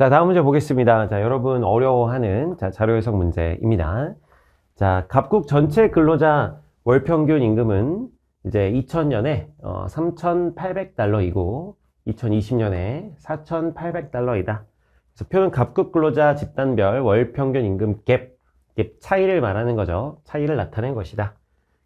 자, 다음 문제 보겠습니다. 자, 여러분 어려워하는 자, 자료 해석 문제입니다. 자, 각국 전체 근로자 월 평균 임금은 이제 2000년에 어, 3,800달러이고 2020년에 4,800달러이다. 그래서 표는 갑국 근로자 집단별 월 평균 임금 갭, 갭 차이를 말하는 거죠. 차이를 나타낸 것이다.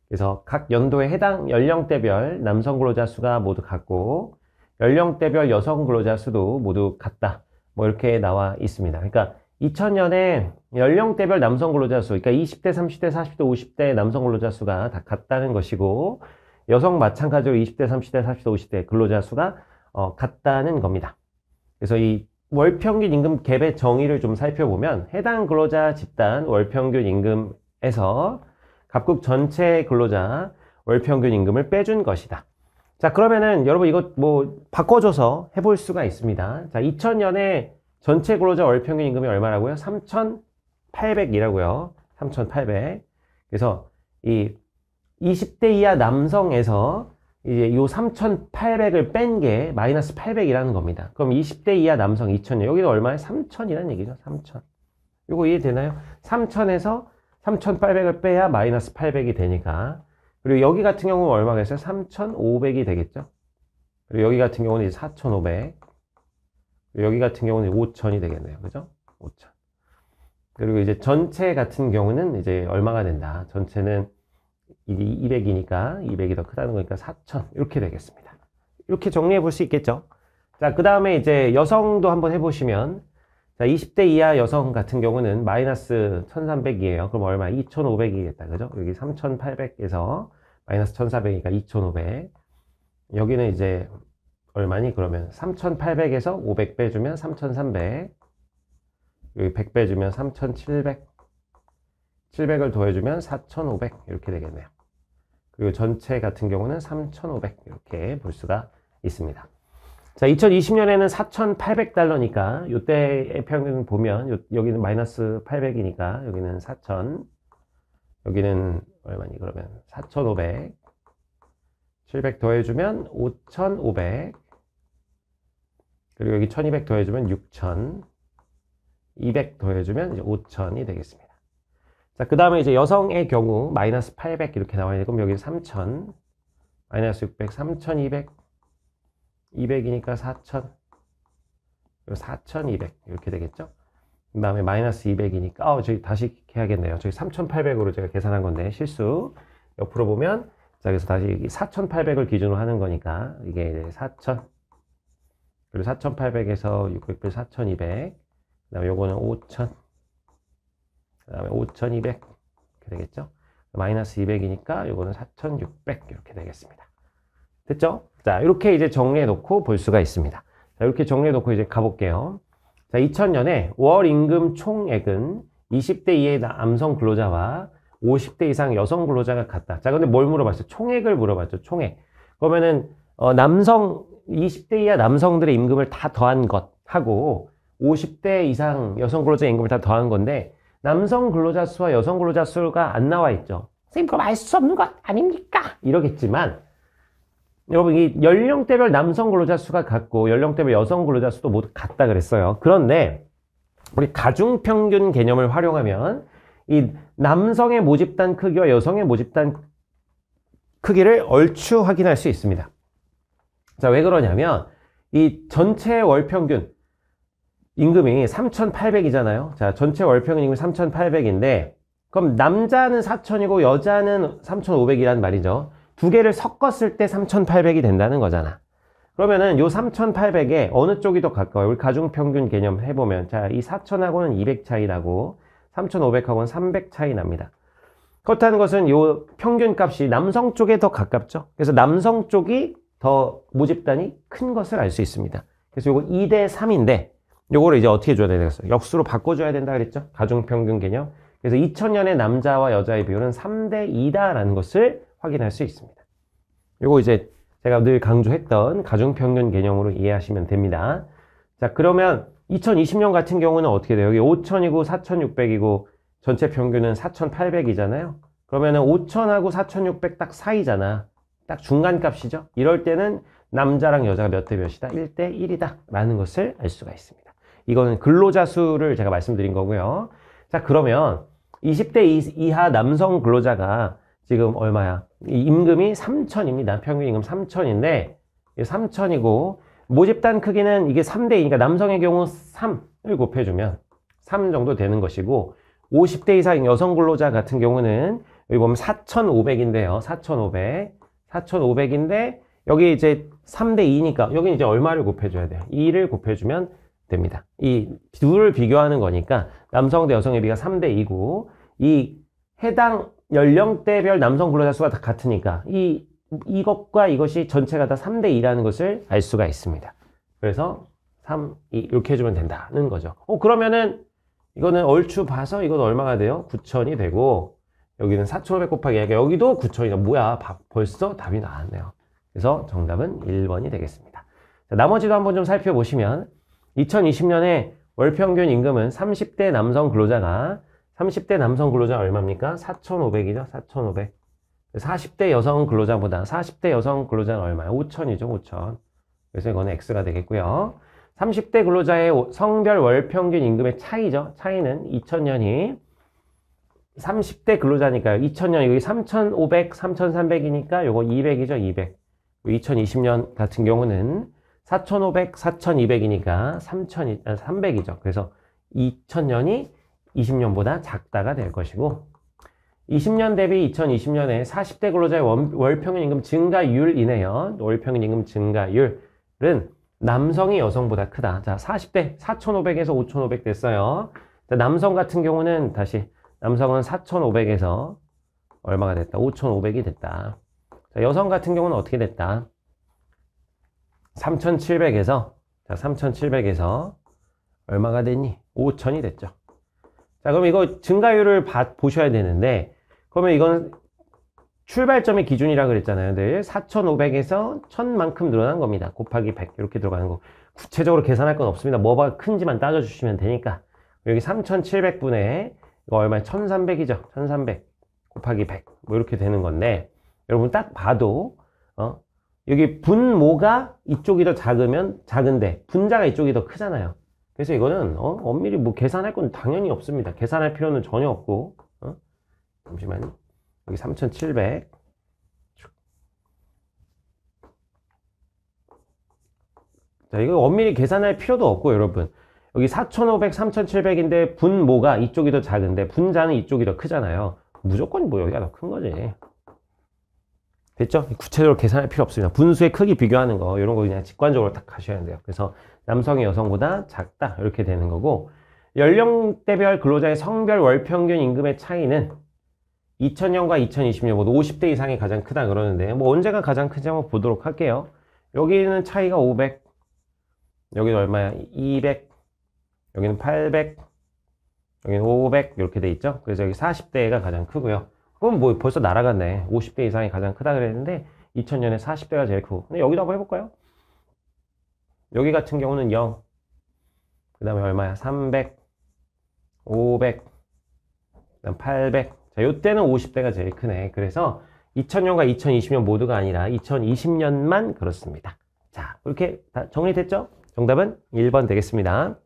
그래서 각 연도에 해당 연령대별 남성 근로자 수가 모두 같고 연령대별 여성 근로자 수도 모두 같다. 뭐 이렇게 나와 있습니다. 그러니까 2000년에 연령대별 남성 근로자 수, 그러니까 20대, 30대, 40대, 50대 남성 근로자 수가 다 같다는 것이고 여성 마찬가지로 20대, 30대, 40대, 50대 근로자 수가 어, 같다는 겁니다. 그래서 이 월평균 임금 갭의 정의를 좀 살펴보면 해당 근로자 집단 월평균 임금에서 각국 전체 근로자 월평균 임금을 빼준 것이다. 자 그러면은 여러분 이거 뭐 바꿔줘서 해볼 수가 있습니다 자 2000년에 전체 근로자 월평균 임금이 얼마라고요? 3,800이라고요 3,800 그래서 이 20대 이하 남성에서 이제 요 3,800을 뺀 게 마이너스 800이라는 겁니다 그럼 20대 이하 남성 2,000 여기는 얼마에 3,000이라는 얘기죠 3,000 이거 이해되나요? 3,000에서 3,800을 빼야 마이너스 800이 되니까 그리고 여기 같은 경우는 얼마겠어요? 3,500이 되겠죠? 그리고 여기 같은 경우는 이제 4,500. 그리고 여기 같은 경우는 5,000이 되겠네요. 그죠? 5,000. 그리고 이제 전체 같은 경우는 이제 얼마가 된다. 전체는 이제 200이니까 200이 더 크다는 거니까 4,000. 이렇게 되겠습니다. 이렇게 정리해 볼 수 있겠죠? 자, 그 다음에 이제 여성도 한번 해보시면 자, 20대 이하 여성 같은 경우는 마이너스 1300이에요. 그럼 얼마? 2500이겠다. 그죠? 여기 3800에서 마이너스 1400이니까 2500. 여기는 이제 얼마니? 그러면 3800에서 500 빼주면 3300. 여기 100 빼주면 3700. 700을 더해주면 4500 이렇게 되겠네요. 그리고 전체 같은 경우는 3500 이렇게 볼 수가 있습니다. 자, 2020년에는 4,800달러니까 요때의 평균 보면 요, 여기는 마이너스 800이니까 여기는 4,000 여기는 얼마니 그러면 4,500 700 더해주면 5,500 그리고 여기 1,200 더해주면 6,000 200 더해주면 이제 5,000이 되겠습니다 자그 다음에 이제 여성의 경우 마이너스 800 이렇게 나와야 되고 여기 3,000 마이너스 600 3,200 200이니까 4,000 4,200 이렇게 되겠죠 다음에 마이너스 200이니까 아, 어, 저기 다시 해야겠네요. 저기 3,800으로 제가 계산한 건데 실수 옆으로 보면 자 그래서 다시 4,800을 기준으로 하는 거니까 이게 4,000 그리고 4,800에서 600불 4,200 그다음에 요거는 5,000 그다음에 5,200 이렇게 되겠죠? 마이너스 200이니까 요거는 4,600 이렇게 되겠습니다. 됐죠? 자 이렇게 이제 정리해 놓고 볼 수가 있습니다. 자 이렇게 정리해 놓고 이제 가볼게요. 자, 2000년에 월 임금 총액은 20대 이하의 남성 근로자와 50대 이상 여성 근로자가 같다. 자, 근데 뭘 물어봤어요? 총액을 물어봤죠. 총액. 그러면은 어, 남성 20대 이하 남성들의 임금을 다 더한 것 하고 50대 이상 여성 근로자 임금을 다 더한 건데 남성 근로자 수와 여성 근로자 수가 안 나와 있죠. 선생님 그럼 알 수 없는 것 아닙니까? 이러겠지만 여러분 이 연령대별 남성 근로자 수가 같고 연령대별 여성 근로자 수도 모두 같다 그랬어요. 그런데 우리 가중 평균 개념을 활용하면 이 남성의 모집단 크기와 여성의 모집단 크기를 얼추 확인할 수 있습니다. 자, 왜 그러냐면 이 전체 월 평균 임금이 3,800이잖아요. 자, 전체 월 평균 임금이 3,800인데 그럼 남자는 4,000이고 여자는 3,500이란 말이죠. 두 개를 섞었을 때 3,800이 된다는 거잖아. 그러면은 요 3,800에 어느 쪽이 더 가까워요? 우리 가중평균 개념 해보면 자, 이 4,000하고는 200 차이 나고 3,500하고는 300 차이 납니다. 그렇다는 것은 요 평균 값이 남성 쪽에 더 가깝죠. 그래서 남성 쪽이 더 모집단이 큰 것을 알 수 있습니다. 그래서 요거 2 대 3인데 요거를 이제 어떻게 줘야 되겠어요? 역수로 바꿔줘야 된다 그랬죠? 가중평균 개념. 그래서 2000년에 남자와 여자의 비율은 3 대 2다라는 것을 확인할 수 있습니다. 이거 이제 제가 늘 강조했던 가중평균 개념으로 이해하시면 됩니다. 자 그러면 2020년 같은 경우는 어떻게 돼요? 여기 5천이고 4,600이고 전체 평균은 4,800이잖아요. 그러면은 5천하고 4,600 딱 사이잖아. 딱 중간값이죠. 이럴 때는 남자랑 여자가 몇 대 몇이다? 1대 1이다. 라는 것을 알 수가 있습니다. 이거는 근로자 수를 제가 말씀드린 거고요. 자, 그러면 20대 이하 남성 근로자가 지금 얼마야? 임금이 3천입니다. 평균 임금 3천인데 3천이고 모집단 크기는 이게 3대이니까 그러니까 남성의 경우 3을 곱해주면 3 정도 되는 것이고 50대 이상 여성 근로자 같은 경우는 여기 보면 4,500인데요. 4,500. 4,500인데 여기 이제 3대 2니까 여기 이제 얼마를 곱해줘야 돼요? 2를 곱해주면 됩니다. 이 둘을 비교하는 거니까 남성 대 여성의 비가 3대 2고 이 해당 연령대별 남성 근로자 수가 다 같으니까 이 이것과 이것이 전체가 다 3대 2라는 것을 알 수가 있습니다. 그래서 3, 2 이렇게 해주면 된다는 거죠. 어, 그러면은 이거는 얼추 봐서 이건 얼마가 돼요? 9천이 되고 여기는 4,500 곱하기 하니까 그러니까 여기도 9천이다. 뭐야 벌써 답이 나왔네요. 그래서 정답은 1번이 되겠습니다. 자, 나머지도 한번 좀 살펴보시면 2020년에 월평균 임금은 30대 남성 근로자가 30대 남성 근로자 얼마입니까? 4,500이죠? 4,500. 40대 여성 근로자보다 40대 여성 근로자는 얼마예요? 5,000이죠, 5,000. 그래서 이거는 X가 되겠고요. 30대 근로자의 성별 월평균 임금의 차이죠. 차이는 2000년이 30대 근로자니까요. 2000년 여기 3500, 3300이니까 요거 200이죠. 200. 2020년 같은 경우는 4500, 4200이니까 3000, 300이죠. 그래서 2000년이 20년보다 작다가 될 것이고 20년 대비 2020년에 40대 근로자의 월 평균 임금 증가율이네요. 월 평균 임금 증가율은 남성이 여성보다 크다. 자, 40대 4,500에서 5,500 됐어요. 자, 남성 같은 경우는 다시 남성은 4,500에서 얼마가 됐다? 5,500이 됐다. 자, 여성 같은 경우는 어떻게 됐다? 3,700에서 자, 3,700에서 얼마가 됐니? 5,000이 됐죠. 자, 그럼 이거 증가율을 봐, 보셔야 되는데, 그러면 이건 출발점의 기준이라 그랬잖아요. 4,500에서 1,000만큼 늘어난 겁니다. 곱하기 100 이렇게 들어가는 거. 구체적으로 계산할 건 없습니다. 뭐가 큰지만 따져주시면 되니까. 여기 3 7 0 0분에 이거 얼마? 1,300이죠. 1,300 곱하기 100. 뭐 이렇게 되는 건데, 여러분 딱 봐도, 어? 여기 분모가 이쪽이 더 작으면 작은데, 분자가 이쪽이 더 크잖아요. 그래서 이거는 어, 엄밀히 뭐 계산할 건 당연히 없습니다. 계산할 필요는 전혀 없고 어? 잠시만요. 여기 3700 자, 이거 엄밀히 계산할 필요도 없고 여러분 여기 4500, 3700인데 분모가 이쪽이 더 작은데 분자는 이쪽이 더 크잖아요. 무조건 뭐 여기가 더 큰 거지. 됐죠? 구체적으로 계산할 필요 없습니다. 분수의 크기 비교하는 거 이런 거 그냥 직관적으로 딱 하셔야 돼요. 그래서 남성이 여성보다 작다 이렇게 되는 거고 연령대별 근로자의 성별 월평균 임금의 차이는 2000년과 2020년보다 50대 이상이 가장 크다 그러는데 뭐 언제가 가장 크지 한번 보도록 할게요 여기는 차이가 500 여기는 얼마야 200 여기는 800 여기는 500 이렇게 돼 있죠 그래서 여기 40대가 가장 크고요 그럼 뭐 벌써 날아갔네 50대 이상이 가장 크다 그랬는데 2000년에 40대가 제일 크고 근데 여기도 한번 해볼까요 여기 같은 경우는 0. 그 다음에 얼마야? 300, 500, 그다음 800. 자, 요때는 50대가 제일 크네. 그래서 2000년과 2020년 모두가 아니라 2020년만 그렇습니다. 자, 이렇게 다 정리됐죠? 정답은 1번 되겠습니다.